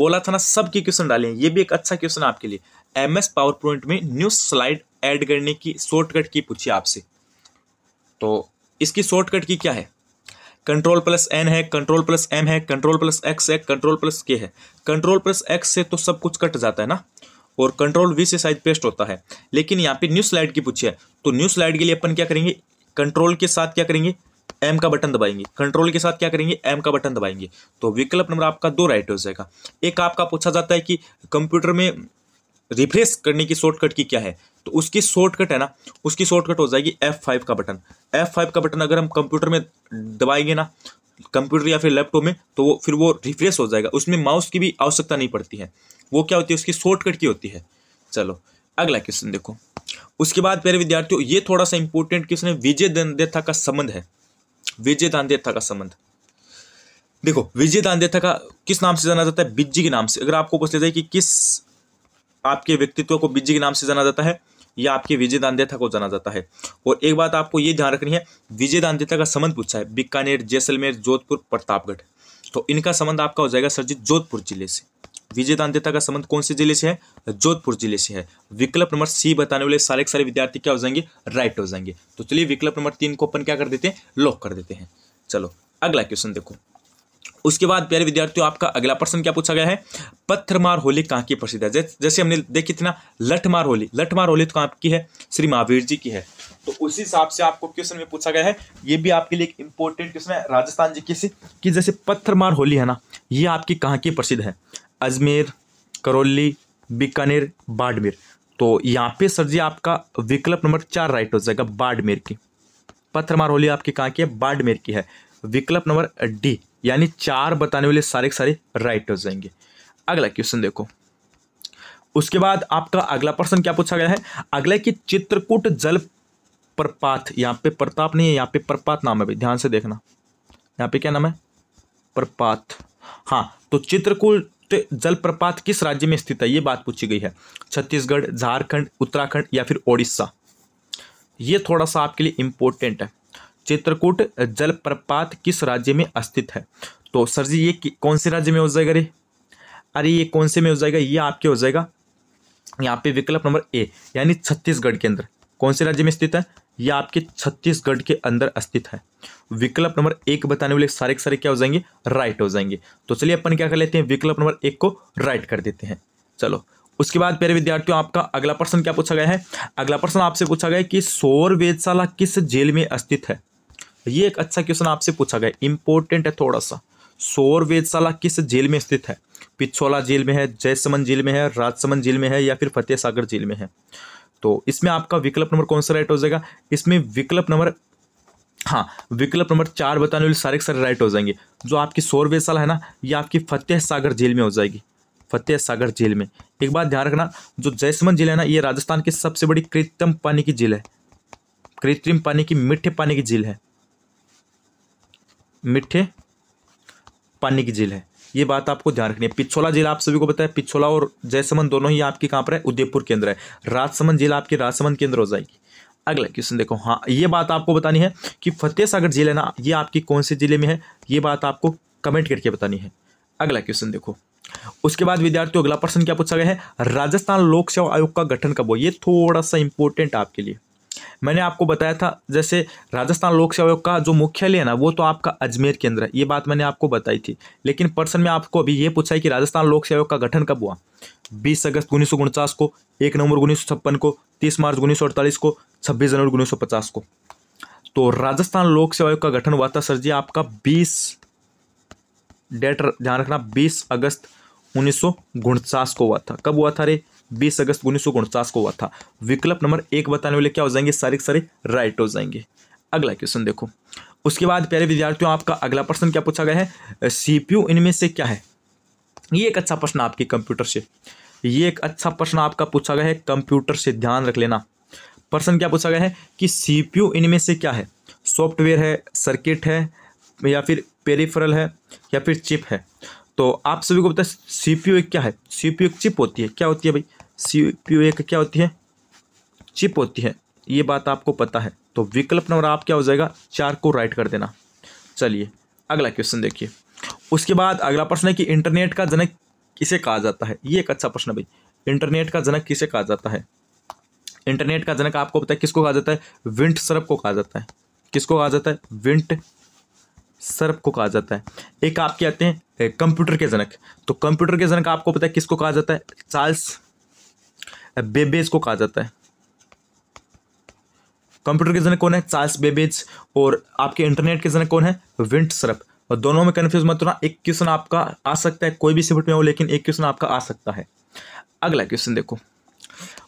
A: बोला था ना सबके क्वेश्चन डालें ये भी एक अच्छा क्वेश्चन आपके लिए एम एस पावर पॉइंट में न्यू स्लाइड ऐड करने की शॉर्टकट की पूछिए आपसे तो इसकी शॉर्टकट की क्या है कंट्रोल प्लस एन है कंट्रोल प्लस एम है कंट्रोल प्लस एक्स है कंट्रोल प्लस के है कंट्रोल प्लस एक्स से तो सब कुछ कट जाता है ना और कंट्रोल वी से शायद पेस्ट होता है लेकिन यहाँ पे न्यू स्लाइड की पूछी है तो न्यू स्लाइड के लिए अपन क्या करेंगे कंट्रोल के साथ क्या करेंगे एम का बटन दबाएंगे कंट्रोल के साथ क्या करेंगे एम का बटन दबाएंगे तो विकल्प नंबर आपका दो राइट हो जाएगा एक आपका पूछा जाता है कि कंप्यूटर में रिफ्रेश करने की शॉर्टकट की क्या है तो उसकी शॉर्टकट है ना उसकी शॉर्टकट हो जाएगी एफ फाइव का बटन एफ फाइव का बटन अगर हम कंप्यूटर में दबाएंगे ना कंप्यूटर या फिर लैपटॉप में तो वो फिर वो रिफ्रेश हो जाएगा उसमें माउस की भी आवश्यकता नहीं पड़ती है वो क्या होती है उसकी शॉर्टकट की होती है चलो अगला क्वेश्चन देखो उसके बाद प्यारे विद्यार्थियों ये थोड़ा सा इंपॉर्टेंट क्वेश्चन है विजय दंदेथा का संबंध है विजय दानदेथा का संबंध देखो विजय दानदेथा का किस नाम से जाना जाता है बिज्जी के नाम से अगर आपको पूछ लेता जाए कि किस आपके व्यक्तित्व को बिजी के नाम से जाना जाता है या आपके विजय दांदेता को जाना जाता है और एक बात आपको ये ध्यान रखनी है विजय दांदेता का संबंध पूछा है बीकानेर जैसलमेर जोधपुर प्रतापगढ़ तो इनका संबंध आपका हो जाएगा सर जी जोधपुर जिले से विजय दांदेता का संबंध कौन से जिले से है जोधपुर जिले से है विकल्प नंबर सी बताने वाले सारे के सारे विद्यार्थी क्या हो जाएंगे राइट हो जाएंगे तो चलिए विकल्प नंबर तीन को अपन क्या कर देते हैं लॉक कर देते हैं चलो अगला क्वेश्चन देखो उसके बाद प्यारे विद्यार्थियों आपका अगला प्रश्न क्या पूछा गया है पत्थरमार होली कहाँ की प्रसिद्ध है जैसे हमने देखी थी ना लठमार होली लठमार होली तो कहाँ की है श्री महावीर जी की है तो उसी हिसाब से आपको क्वेश्चन में पूछा गया है ये भी आपके लिए एक इंपॉर्टेंट क्वेश्चन है राजस्थान जी की कि जैसे पत्थरमार होली है ना ये आपकी कहाँ की प्रसिद्ध है अजमेर करौली बीकानेर बाड़मेर तो यहाँ पे सर जी आपका विकल्प नंबर चार राइट हो जाएगा बाड़मेर की पत्थरमार होली आपकी कहाँ की है बाड़मेर की है विकल्प नंबर डी यानी चार बताने वाले सारे के सारे राइट हो जाएंगे अगला क्वेश्चन देखो उसके बाद आपका अगला प्रश्न क्या पूछा गया है अगला कि चित्रकूट जल प्रपात यहाँ पे प्रताप नहीं है यहाँ पे प्रपात नाम है भाई ध्यान से देखना यहाँ पे क्या नाम है प्रपात हाँ तो चित्रकूट जल प्रपात किस राज्य में स्थित है ये बात पूछी गई है छत्तीसगढ़ झारखंड उत्तराखंड या फिर ओडिशा ये थोड़ा सा आपके लिए इंपॉर्टेंट है चित्रकूट जलप्रपात किस राज्य में स्थित है तो सर जी ये कौन से राज्य में हो जाएगा रे अरे ये कौन से में हो जाएगा ये आपके हो जाएगा यहाँ पे विकल्प नंबर ए यानी छत्तीसगढ़ के अंदर कौन से राज्य में स्थित है ये आपके छत्तीसगढ़ के अंदर स्थित है विकल्प नंबर एक बताने वाले सारे सारे क्या हो जाएंगे राइट हो जाएंगे तो चलिए अपन क्या कर लेते हैं विकल्प नंबर एक को राइट कर देते हैं चलो उसके बाद प्यारे विद्यार्थियों आपका अगला प्रश्न क्या पूछा गया है अगला प्रश्न आपसे पूछा गया है कि सौर वेदशाला किस जेल में स्थित है तो ये एक अच्छा क्वेश्चन आपसे पूछा गया इंपॉर्टेंट है थोड़ा सा सौर वेदशाला किस जेल में स्थित है पिछोला जेल में है जयसमन जेल में है राजसमन जेल में है या फिर फतेह सागर जेल में है तो इसमें आपका विकल्प नंबर कौन सा राइट हो जाएगा इसमें विकल्प नंबर हाँ विकल्प नंबर चार बताने वाले सारे सारे राइट हो जाएंगे जो आपकी सौर वेदशाला है ना ये आपकी फतेह सागर जेल में हो जाएगी फतेह सागर जेल में एक बात ध्यान रखना जो जयसमंद जेल है ना ये राजस्थान की सबसे बड़ी कृत्रिम पानी की जेल है कृत्रिम पानी की मीठे पानी की झील है मिठे पानी की झील है ये बात आपको ध्यान रखनी है पिछोला झील आप सभी को बताया पिछोला और जयसमंद दोनों ही आपके कहाँ पर है उदयपुर केंद्र है राजसमंद झील आपके राजसमंद केंद्र हो जाएगी अगला क्वेश्चन देखो हाँ ये बात आपको बतानी है कि फतेह सागर झील है ना ये आपकी कौन से जिले में है ये बात आपको कमेंट करके बतानी है अगला क्वेश्चन देखो उसके बाद विद्यार्थियों अगला प्रश्न क्या पूछा गया है राजस्थान लोक सेवा आयोग का गठन कब हो ये थोड़ा सा इंपॉर्टेंट आपके लिए मैंने आपको बताया था जैसे राजस्थान लोक सेवा का जो मुख्यालय है ना वो तो आपका अजमेर केंद्र है ये बात मैंने आपको बताई थी लेकिन पर्सन में आपको अभी ये पूछा है कि राजस्थान लोक सेवा का गठन कब हुआ 20 अगस्त उन्नीस को एक नवंबर उन्नीस को 30 मार्च उन्नीस को 26 जनवरी उन्नीस को तो राजस्थान लोक सेवा आयोग का गठन हुआ था सर जी आपका बीस डेट ध्यान रखना बीस अगस्त उन्नीस को हुआ था कब हुआ था अरे बीस अगस्त उन्नीस को हुआ था विकल्प नंबर एक बताने वाले क्या हो जाएंगे सारे सारे राइट हो जाएंगे अगला क्वेश्चन देखो उसके बाद प्यारे विद्यार्थियों आपका अगला प्रश्न क्या पूछा गया है सीपीयू इनमें से क्या है ये एक अच्छा प्रश्न आपके कंप्यूटर से ये एक अच्छा प्रश्न आपका पूछा गया है कंप्यूटर से ध्यान रख लेना प्रश्न क्या पूछा गया है कि सीपीयू इनमें से क्या है सॉफ्टवेयर है सर्किट है या फिर पेरिफेरल है या फिर चिप है तो आप सभी को पता है सीपीयू एक क्या है सीपीयू एक चिप होती है क्या होती है भाई सी पी एक क्या होती है चिप होती है ये बात आपको पता है तो विकल्प नंबर आप क्या हो जाएगा चार को राइट कर देना चलिए अगला क्वेश्चन देखिए उसके बाद अगला प्रश्न है कि इंटरनेट का जनक किसे कहा जाता है ये एक अच्छा प्रश्न है भाई इंटरनेट का जनक किसे कहा जाता है इंटरनेट का जनक आपको पता है किसको कहा जाता है विंट सरप को कहा जाता है किसको कहा जाता है विंट सर्प को कहा जाता है एक आपके आते हैं कंप्यूटर के जनक तो कंप्यूटर के जनक आपको पता है किसको कहा जाता है चार्ल्स बेबेज को कहा जाता है कंप्यूटर के जनक कौन है चार्ल्स बेबेज और आपके इंटरनेट के जनक कौन है विंट सरप और दोनों में कन्फ्यूज मत होना एक क्वेश्चन आपका आ सकता है कोई भी सिफट में हो लेकिन एक क्वेश्चन आपका आ सकता है अगला क्वेश्चन देखो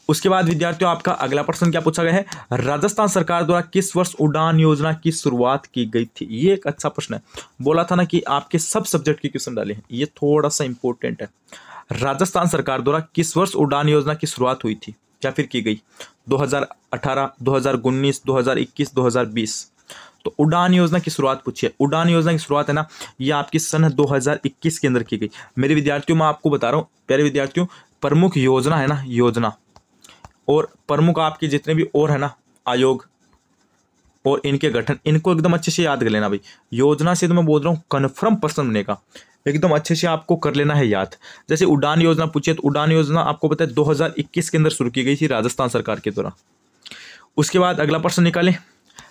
A: उसके बाद विद्यार्थियों आपका अगला प्रश्न क्या पूछा गया है राजस्थान सरकार द्वारा किस वर्ष उड़ान योजना की शुरुआत की गई थी ये एक अच्छा प्रश्न है बोला था ना कि आपके सब सब्जेक्ट के क्वेश्चन डाले हैं ये थोड़ा सा इंपॉर्टेंट है राजस्थान सरकार द्वारा किस वर्ष उड़ान योजना की शुरुआत हुई थी या फिर की गई 2018, 2019, 2021, 2020 तो उड़ान योजना की शुरुआत पूछिए उड़ान योजना की शुरुआत है ना ये आपकी सन 2021 के अंदर की गई मेरे विद्यार्थियों मैं आपको बता रहा हूँ प्यारे विद्यार्थियों प्रमुख योजना है ना योजना और प्रमुख आपके जितने भी और है ना आयोग और इनके गठन इनको एकदम अच्छे से याद कर लेना भाई योजना से तो मैं बोल रहा हूँ कन्फर्म पर्सन बनेगा एकदम अच्छे से आपको कर लेना है याद जैसे उड़ान योजना पूछिए तो उड़ान योजना आपको पता है 2021 के अंदर शुरू की गई थी राजस्थान सरकार के द्वारा उसके बाद अगला प्रश्न निकालें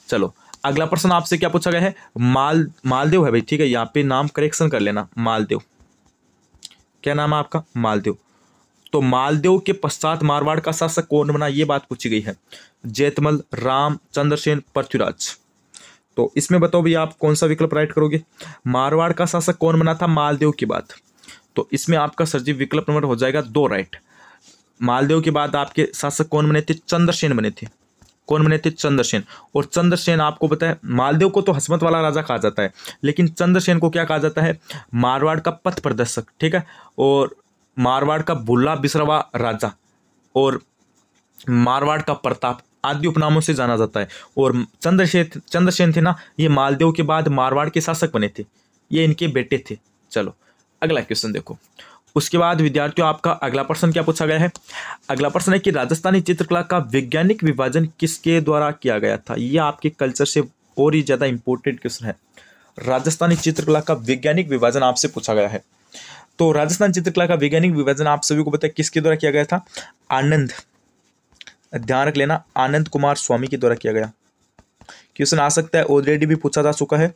A: चलो अगला प्रश्न आपसे क्या पूछा गया है माल मालदेव है भाई ठीक है यहाँ पे नाम करेक्शन कर लेना मालदेव क्या नाम है आपका मालदेव तो मालदेव के पश्चात मारवाड़ का शासक कौन बना ये बात पूछी गई है जैतमल राम चंद्रसेन पृथ्वीराज तो इसमें बताओ भैया आप कौन सा विकल्प राइट करोगे मारवाड़ का शासक कौन बना था मालदेव की बात तो इसमें आपका सरजीव विकल्प नंबर हो जाएगा दो राइट मालदेव के बाद आपके शासक कौन बने थे चंद्रसेन बने थे कौन बने थे चंद्रसेन और चंद्रसेन आपको पता है मालदेव को तो हसमत वाला राजा कहा जाता है लेकिन चंद्रसेन को क्या कहा जाता है मारवाड़ का पथ प्रदर्शक ठीक है और मारवाड़ का भुल्ला बिसरवा राजा और मारवाड़ का प्रताप आदि उपनामों से जाना जाता है और चंद्रसेन चंद्रसेन थे ना ये मालदेव के बाद मारवाड़ के शासक बने थे ये इनके बेटे थे चलो अगला क्वेश्चन देखो उसके बाद विद्यार्थियों आपका अगला प्रश्न क्या पूछा गया है अगला प्रश्न है कि राजस्थानी चित्रकला का वैज्ञानिक विभाजन किसके द्वारा किया गया था ये आपके कल्चर से और ही ज़्यादा इम्पोर्टेंट क्वेश्चन है राजस्थानी चित्रकला का वैज्ञानिक विभाजन आपसे पूछा गया है तो राजस्थान चित्रकला का वैज्ञानिक विभाजन आप सभी को बताया किसके द्वारा किया गया था आनंद ध्यान रख लेना आनंद कुमार स्वामी के द्वारा किया गया क्वेश्चन आ सकता है ऑलरेडी भी पूछा जा चुका है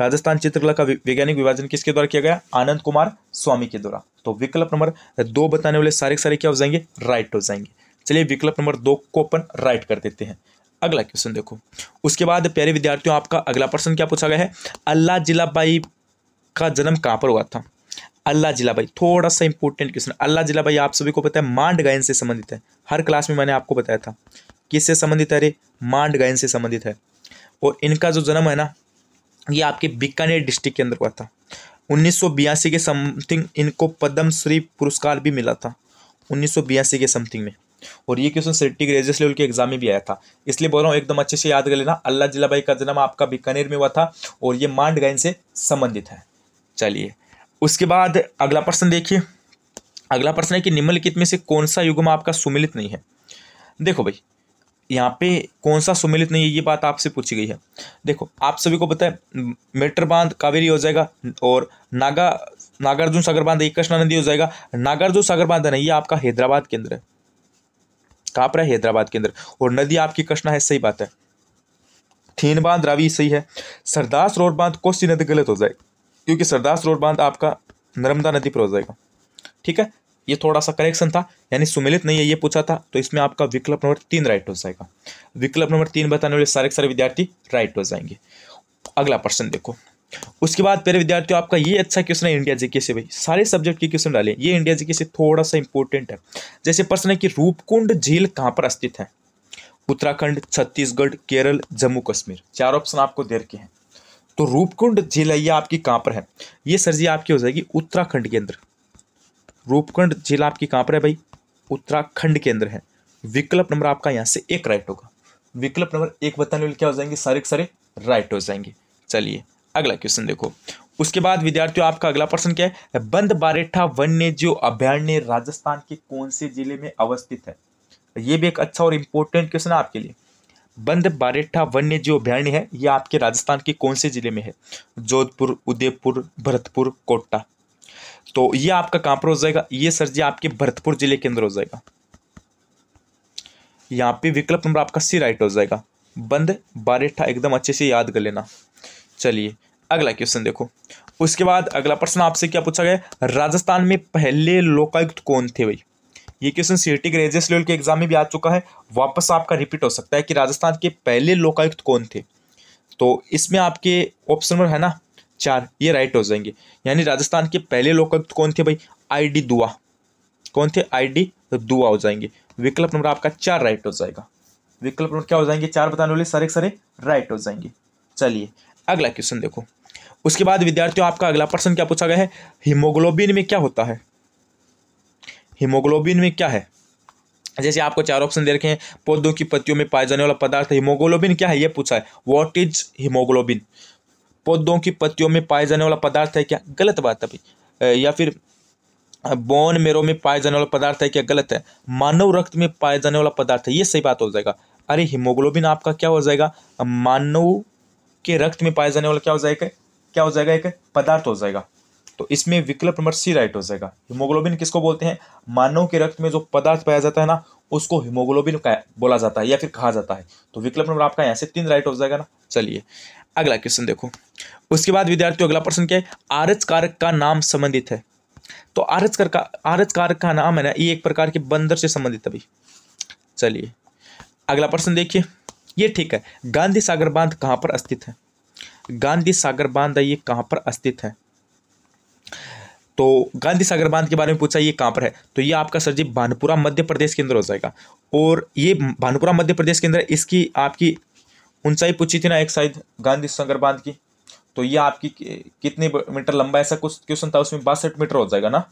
A: राजस्थान चित्रकला का वैज्ञानिक विभाजन किसके द्वारा किया गया आनंद कुमार स्वामी के द्वारा तो विकल्प नंबर दो बताने वाले सारे सारे क्या हो जाएंगे राइट हो जाएंगे चलिए विकल्प नंबर दो को अपन राइट कर देते हैं अगला क्वेश्चन देखो उसके बाद प्यारे विद्यार्थियों आपका अगला प्रश्न क्या पूछा गया है अल्लाह जिलाबाई का जन्म कहाँ पर हुआ था अल्लाह जिला भाई थोड़ा सा इंपॉर्टेंट क्वेश्चन अल्लाह जिला भाई आप सभी को पता है मांड गायन से संबंधित है हर क्लास में मैंने आपको बताया था किससे संबंधित है रे मांड गायन से संबंधित है और इनका जो जन्म है ना ये आपके बीकानेर डिस्ट्रिक्ट के अंदर हुआ था उन्नीस के समथिंग इनको पद्मश्री पुरस्कार भी मिला था उन्नीस के समथिंग में और ये क्वेश्चन सिटी ग्रेजुएट लेवल के एग्जाम में भी आया था इसलिए बोल रहा हूँ एकदम अच्छे से याद कर लेना अल्लाह जिला भाई का जन्म आपका बीकानेर में हुआ था और ये मांड गायन से संबंधित है चलिए उसके बाद अगला प्रश्न देखिए अगला प्रश्न है कि निम्नलिखित में से कौन सा युग्म आपका सुमिलित नहीं है देखो भाई यहाँ पे कौन सा सुमिलित नहीं है ये बात आपसे पूछी गई है देखो आप सभी को पता है मेटर बांध कावेरी हो जाएगा और नागा नागार्जुन सागर बांध एक कृष्णा नदी हो जाएगा नागार्जुन सागर बांध है ना ये आपका हैदराबाद केंद्र है कहाँ पर है हैदराबाद केंद्र और नदी आपकी कृष्णा है सही बात है थीन बांध रावी सही है सरदार सरोवर बांध कोसी नदी गलत हो जाएगी क्योंकि सरदार सरोवर बांध आपका नर्मदा नदी पर हो जाएगा ठीक है ये थोड़ा सा करेक्शन था यानी सुमिलित नहीं है ये पूछा था तो इसमें आपका विकल्प नंबर तीन राइट हो जाएगा विकल्प नंबर तीन बताने वाले सारे सारे विद्यार्थी राइट हो जाएंगे अगला प्रश्न देखो उसके बाद पहले विद्यार्थियों आपका ये अच्छा क्वेश्चन है इंडिया जीके से भाई सारे सब्जेक्ट के क्वेश्चन डाले ये इंडिया जीके से थोड़ा सा इंपॉर्टेंट है जैसे प्रश्न है कि रूपकुंड झील कहाँ पर स्थित है उत्तराखंड छत्तीसगढ़ केरल जम्मू कश्मीर चार ऑप्शन आपको दे रखे हैं तो रूपकुंड ये आपकी कहाँ पर है ये सर जी आपकी हो जाएगी उत्तराखंड के अंदर रूपकुंड जिला आपकी कहाँ पर है भाई उत्तराखंड के अंदर है विकल्प नंबर आपका यहाँ से एक राइट होगा विकल्प नंबर एक बताने वाले क्या हो जाएंगे सारे सारे राइट हो जाएंगे चलिए अगला क्वेश्चन देखो उसके बाद विद्यार्थियों आपका अगला प्रश्न क्या है बंद बारेठा वन्य जीव अभ्यारण्य राजस्थान के कौन से जिले में अवस्थित है ये भी एक अच्छा और इंपॉर्टेंट क्वेश्चन है आपके लिए बंद बारेठा वन्य जीव अभ्यारण्य है यह आपके राजस्थान के कौन से जिले में है जोधपुर उदयपुर भरतपुर कोटा तो यह आपका कहां पर हो जाएगा यह सर जी आपके भरतपुर जिले के अंदर हो जाएगा यहाँ पे विकल्प नंबर आपका सी राइट हो जाएगा बंद बारेठा एकदम अच्छे से याद कर लेना चलिए अगला क्वेश्चन देखो उसके बाद अगला प्रश्न आपसे क्या पूछा गया राजस्थान में पहले लोकायुक्त कौन थे भाई ये क्वेश्चन सी के रेजेस लेवल के एग्जाम में भी आ चुका है वापस आपका रिपीट हो सकता है कि राजस्थान के पहले लोकायुक्त कौन थे तो इसमें आपके ऑप्शन नंबर है ना चार ये राइट हो जाएंगे यानी राजस्थान के पहले लोकायुक्त कौन थे भाई आई डी दुआ कौन थे आई डी दुआ हो जाएंगे विकल्प नंबर आपका चार राइट हो जाएगा विकल्प नंबर क्या हो जाएंगे चार बताने वाले सारे सारे राइट हो जाएंगे चलिए अगला क्वेश्चन देखो उसके बाद विद्यार्थियों आपका अगला प्रश्न क्या पूछा गया है हीमोग्लोबिन में क्या होता है हीमोग्लोबिन में क्या है जैसे आपको चार ऑप्शन दे रखे हैं पौधों की पत्तियों में पाए जाने वाला पदार्थ हीमोग्लोबिन क्या है ये पूछा है व्हाट इज हीमोग्लोबिन पौधों की पत्तियों में पाए जाने वाला पदार्थ है क्या गलत बात है या फिर बोन मेरो में पाए जाने वाला पदार्थ है क्या गलत है मानव रक्त में पाए जाने वाला पदार्थ है ये सही बात हो जाएगा अरे हीमोग्लोबिन आपका क्या हो जाएगा मानव के रक्त में पाए जाने वाला क्या हो जाएगा क्या हो जाएगा एक पदार्थ हो जाएगा तो इसमें विकल्प नंबर सी राइट हो जाएगा हिमोग्लोबिन किसको बोलते हैं मानव के रक्त में जो पदार्थ पाया जाता है ना उसको हिमोग्लोबिन बोला जाता है या फिर कहा जाता है तो विकल्प नंबर आपका यहाँ से तीन राइट हो जाएगा ना चलिए अगला क्वेश्चन देखो उसके बाद विद्यार्थियों अगला प्रश्न क्या है आरच कारक का नाम संबंधित है तो आरच कर का आरच कारक का नाम है ना ये एक प्रकार के बंदर से संबंधित अभी चलिए अगला प्रश्न देखिए ये ठीक है गांधी सागर बांध कहाँ पर स्थित है गांधी सागर बांध ये कहाँ पर स्थित है तो गांधी सागर बांध के बारे में पूछा ये कहाँ पर है तो ये आपका सर जी भानुपुरा मध्य प्रदेश के अंदर हो जाएगा और ये भानुपुरा मध्य प्रदेश के अंदर इसकी आपकी ऊंचाई पूछी थी ना एक शायद गांधी सागर बांध की तो ये आपकी कितने मीटर लंबा ऐसा कुछ क्वेश्चन था उसमें बासठ मीटर हो जाएगा ना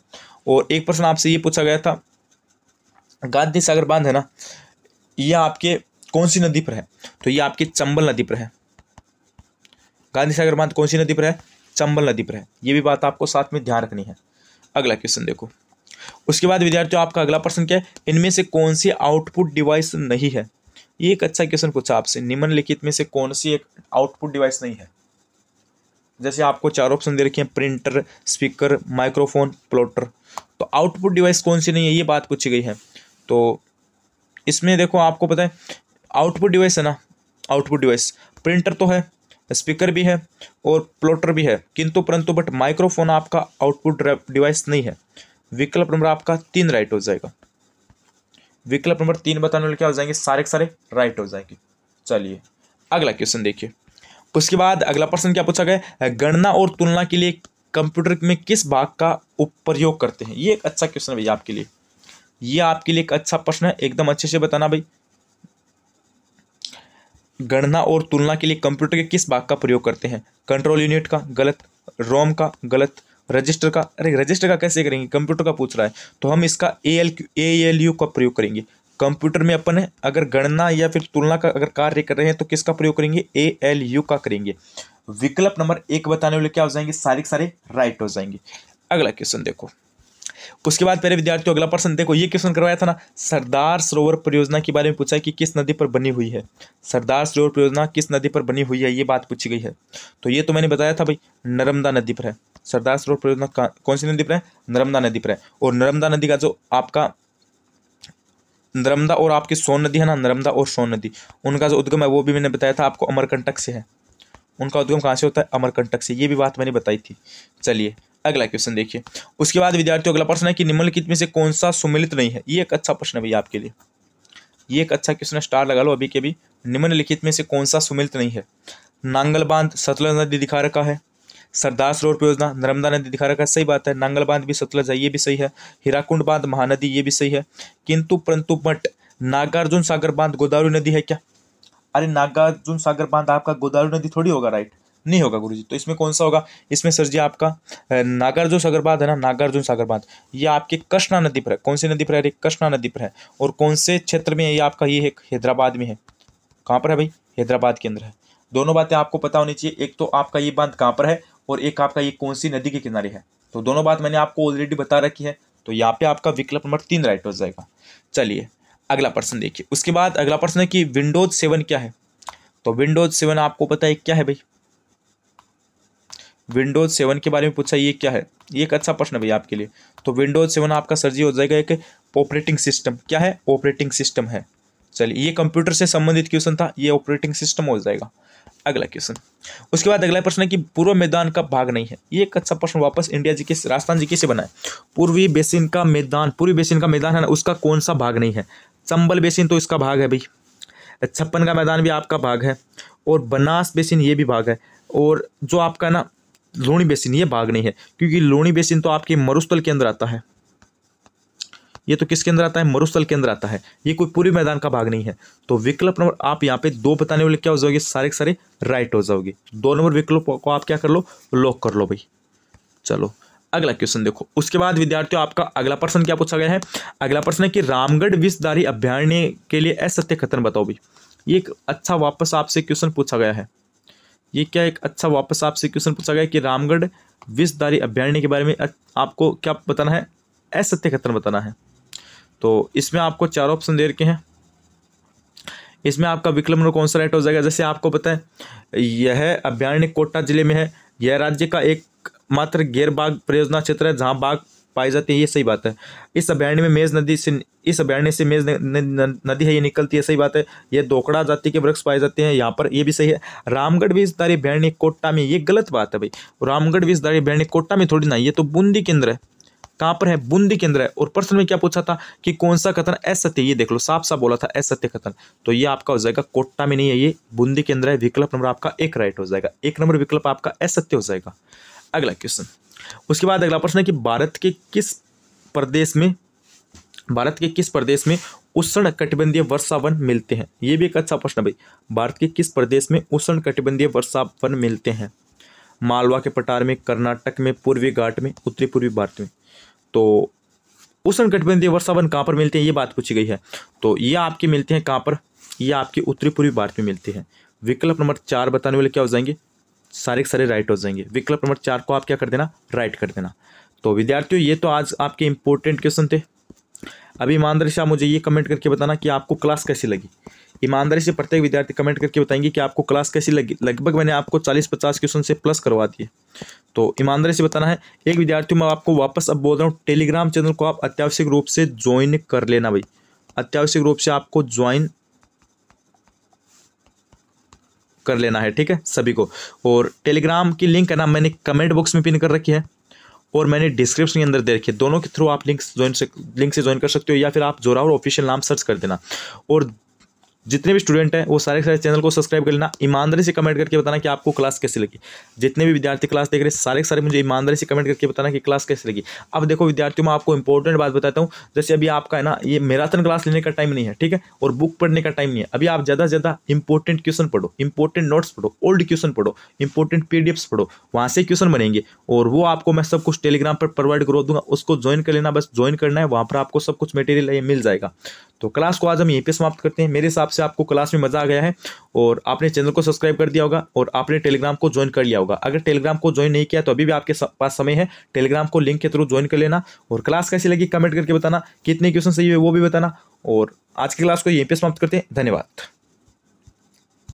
A: और एक प्रश्न आपसे ये पूछा गया था गांधी सागर बांध है ना ये आपके कौन सी नदी पर है तो ये आपके चंबल नदी पर है गांधी सागर बांध कौन सी नदी पर है चंबल नदी पर है ये भी बात आपको साथ में ध्यान रखनी है अगला क्वेश्चन देखो उसके बाद विद्यार्थियों आपका अगला प्रश्न क्या है इनमें से कौन सी आउटपुट डिवाइस नहीं है ये एक अच्छा क्वेश्चन पूछा आपसे निम्नलिखित में से कौन सी एक आउटपुट डिवाइस नहीं है जैसे आपको चार ऑप्शन दे रखे हैं प्रिंटर स्पीकर माइक्रोफोन प्लॉटर तो आउटपुट डिवाइस कौन सी नहीं है ये बात पूछी गई है तो इसमें देखो आपको पता है आउटपुट डिवाइस है ना आउटपुट डिवाइस प्रिंटर तो है स्पीकर भी है और प्लॉटर भी है किंतु परंतु बट माइक्रोफोन आपका आउटपुट डिवाइस नहीं है विकल्प नंबर आपका तीन राइट हो जाएगा विकल्प नंबर तीन बताने वाले क्या हो जाएंगे सारे के सारे राइट हो जाएंगे चलिए अगला क्वेश्चन देखिए उसके बाद अगला प्रश्न क्या पूछा गया गणना और तुलना के लिए कंप्यूटर में किस भाग का उपयोग करते हैं ये एक अच्छा क्वेश्चन है भैया आपके लिए ये आपके लिए एक अच्छा प्रश्न है एकदम अच्छे से बताना भाई गणना और तुलना के लिए कंप्यूटर के किस भाग का प्रयोग करते हैं कंट्रोल यूनिट का गलत रोम का गलत रजिस्टर का अरे रजिस्टर का कैसे करेंगे कंप्यूटर का पूछ रहा है तो हम इसका A L A L U का प्रयोग करेंगे कंप्यूटर में अपन है अगर गणना या फिर तुलना का अगर कार्य कर रहे हैं तो किसका प्रयोग करेंगे ए एल यू का करेंगे विकल्प नंबर एक बताने वाले क्या हो जाएंगे सारे सारे राइट हो जाएंगे अगला क्वेश्चन देखो उसके बाद प्यारे विद्यार्थियों अगला प्रश्न देखो ये क्वेश्चन करवाया था ना सरदार सरोवर परियोजना के बारे में पूछा कि किस नदी पर बनी हुई है सरदार सरोवर परियोजना किस नदी पर बनी हुई है ये बात पूछी गई है तो ये तो मैंने बताया था भाई नर्मदा नदी पर है सरदार सरोवर परियोजना कौन सी नदी पर है नर्मदा नदी पर है और नर्मदा नदी का जो आपका नर्मदा और आपकी सोन नदी है ना नर्मदा और सोन नदी उनका जो उद्गम है वो भी मैंने बताया था आपको अमरकंटक से है उनका उद्गम कहाँ से होता है अमरकंटक से ये भी बात मैंने बताई थी चलिए अगला क्वेश्चन देखिए उसके बाद विद्यार्थियों अगला प्रश्न है कि निम्नलिखित में से कौन सा सुमिलित नहीं है ये एक अच्छा प्रश्न है भैया आपके लिए ये एक अच्छा क्वेश्चन स्टार लगा लो अभी के भी निम्नलिखित में से कौन सा सुमिलित नहीं है नांगल बांध सतलज नदी दिखा रखा है सरदार सरोवर परियोजना नर्मदा नदी दिखा रखा है सही बात है नांगल बांध भी सतलज है ये भी सही है हीराकुंड बांध महानदी ये भी सही है किंतु परंतु बट नागार्जुन सागर बांध गोदावरी नदी है क्या अरे नागार्जुन सागर बांध आपका गोदावरी नदी थोड़ी होगा राइट नहीं होगा जी तो इसमें कौन सा होगा इसमें सर जी आपका नागार्जुन सागर बांध है ना नागार्जुन सागर बांध ये आपके कृष्णा नदी पर है कौन सी नदी पर है कृष्णा नदी पर है और कौन से क्षेत्र में है ये आपका ये हैदराबाद में है कहाँ पर है भाई हैदराबाद के अंदर है दोनों बातें आपको पता होनी चाहिए एक तो आपका ये बांध कहाँ पर है और एक आपका ये कौन सी नदी के किनारे है तो दोनों बात मैंने आपको ऑलरेडी बता रखी है तो यहाँ पे आपका विकल्प नंबर तीन राइट हो जाएगा चलिए अगला प्रश्न देखिए उसके बाद अगला प्रश्न है कि विंडोज सेवन क्या है तो विंडोज सेवन आपको पता है क्या है भाई विंडोज़ सेवन के बारे में पूछा ये क्या है ये एक अच्छा प्रश्न है भैया आपके लिए तो विंडोज़ सेवन आपका सर जी हो जाएगा एक ऑपरेटिंग सिस्टम क्या है ऑपरेटिंग सिस्टम है चलिए ये कंप्यूटर से संबंधित क्वेश्चन था ये ऑपरेटिंग सिस्टम हो जाएगा अगला क्वेश्चन उसके बाद अगला प्रश्न है कि पूर्व मैदान का भाग नहीं है ये एक अच्छा प्रश्न वापस इंडिया जी के राजस्थान जी के से पूर्वी बेसिन का मैदान पूर्वी बेसिन का मैदान है ना उसका कौन सा भाग नहीं है चंबल बेसिन तो इसका भाग है भाई छप्पन का मैदान भी आपका भाग है और बनास बेसिन ये भी भाग है और जो आपका ना लोणी बेसिन ये बाघ नहीं है क्योंकि लोणी बेसिन तो आपके मरुस्थल के अंदर आता है ये तो किसके अंदर आता है मरुस्थल के अंदर आता है ये कोई पूरी मैदान का भाग नहीं है तो विकल्प नंबर आप यहाँ पे दो बताने वाले क्या हो जाओगे सारे के सारे राइट हो जाओगे दो नंबर विकल्प को आप क्या कर लो लॉक कर लो भाई चलो अगला क्वेश्चन देखो उसके बाद विद्यार्थियों आपका अगला प्रश्न क्या पूछा गया है अगला प्रश्न है कि रामगढ़ विषधारी अभ्यारण्य के लिए असत्य कथन बताओ भाई ये एक अच्छा वापस आपसे क्वेश्चन पूछा गया है ये क्या एक अच्छा वापस आपसे क्वेश्चन पूछा गया कि रामगढ़ विषधारी अभ्यारण्य के बारे में आपको क्या बताना है असत्य कथन बताना है तो इसमें आपको चार ऑप्शन दे रखे हैं इसमें आपका विकल्प नंबर कौन सा राइट हो जाएगा जैसे आपको पता है यह अभ्यारण्य कोटा जिले में है यह राज्य का एक मात्र गैर बाघ परियोजना क्षेत्र है जहां बाघ पाए जाते हैं ये सही बात है इस अभ्यारण्य में मेज नदी से इस अभ्यारण्य से मेज नदी है ये निकलती है सही बात है ये दोकड़ा जाति के वृक्ष पाए जाते हैं यहाँ पर ये भी सही है रामगढ़ विजदारी अभ्यारण्य कोटा में ये गलत बात है भाई रामगढ़ विजदारी अभ्यारण्य कोटा में थोड़ी ना ये तो बूंदी केंद्र है कहाँ पर है बूंदी केंद्र है और प्रश्न में क्या पूछा था कि कौन सा कथन असत्य ये देख लो साफ साफ बोला था असत्य कथन तो ये आपका हो जाएगा कोटा में नहीं है ये बूंदी केंद्र है विकल्प नंबर आपका एक राइट हो जाएगा एक नंबर विकल्प आपका असत्य हो जाएगा अगला क्वेश्चन उसके बाद अगला प्रश्न है कि भारत के किस प्रदेश में भारत के किस प्रदेश में उष्ण कटिबंधीय वर्षावन मिलते हैं ये भी एक अच्छा प्रश्न भाई भारत के किस प्रदेश में उष्ण कटिबंधीय वर्षावन मिलते हैं मालवा के पठार में कर्नाटक में पूर्वी घाट में उत्तरी पूर्वी भारत में तो उष्ण कटिबंधीय वर्षावन कहाँ पर मिलते हैं ये बात पूछी गई है तो ये आपके मिलते हैं कहाँ पर ये आपके उत्तरी पूर्वी भारत में मिलते हैं विकल्प नंबर चार बताने वाले क्या हो जाएंगे सारे के सारे राइट हो जाएंगे विकल्प नंबर चार को आप क्या कर देना राइट कर देना तो विद्यार्थियों ये तो आज आपके इंपॉर्टेंट क्वेश्चन थे अभी ईमानदारी से आप मुझे ये कमेंट करके बताना कि आपको क्लास कैसी लगी ईमानदारी से प्रत्येक विद्यार्थी कमेंट करके बताएंगे कि आपको क्लास कैसी लगी लगभग मैंने आपको चालीस पचास क्वेश्चन से प्लस करवा दिए तो ईमानदारी से बताना है एक विद्यार्थी मैं आपको वापस अब बोल रहा हूँ टेलीग्राम चैनल को आप अत्यावश्यक रूप से ज्वाइन कर लेना भाई अत्यावश्यक रूप से आपको ज्वाइन कर लेना है ठीक है सभी को और टेलीग्राम की लिंक है ना मैंने कमेंट बॉक्स में पिन कर रखी है और मैंने डिस्क्रिप्शन के अंदर दे रखी है दोनों के थ्रू आप लिंक ज्वाइन से लिंक से ज्वाइन कर सकते हो या फिर आप जोरावर ऑफिशियल नाम सर्च कर देना और जितने भी स्टूडेंट हैं वो सारे सारे चैनल को सब्सक्राइब कर लेना ईमानदारी से कमेंट करके बताना कि आपको क्लास कैसी लगी जितने भी विद्यार्थी क्लास देख रहे हैं सारे सारे मुझे ईमानदारी से कमेंट करके बताना कि क्लास कैसी लगी अब देखो विद्यार्थियों मैं आपको इंपॉर्टेंट बात बताता हूँ जैसे अभी आपका है ना ये मैराथन क्लास लेने का टाइम नहीं है ठीक है और बुक पढ़ने का टाइम नहीं है अभी आप ज़्यादा से ज़्यादा इंपॉर्टेंट क्वेश्चन पढ़ो इंपॉर्टेंट नोट्स पढ़ो ओल्ड क्वेश्चन पढ़ो इंपॉर्टेंट पी पढ़ो वहाँ से क्वेश्चन बनेंगे और वो आपको मैं सब कुछ टेलीग्राम पर प्रोवाइड करवा दूंगा उसको ज्वाइन कर लेना बस ज्वाइन करना है वहाँ पर आपको सब कुछ मटेरियल मिल जाएगा तो क्लास को आज हम यहीं पर समाप्त करते हैं मेरे हिसाब से आपको क्लास में मज़ा आ गया है और आपने चैनल को सब्सक्राइब कर दिया होगा और आपने टेलीग्राम को ज्वाइन कर लिया होगा अगर टेलीग्राम को ज्वाइन नहीं किया तो अभी भी आपके पास समय है टेलीग्राम को लिंक के थ्रू ज्वाइन कर लेना और क्लास कैसी लगी कमेंट करके बताना कितने क्वेश्चन सही है वो भी बताना और आज की क्लास को यहीं पर समाप्त करते हैं धन्यवाद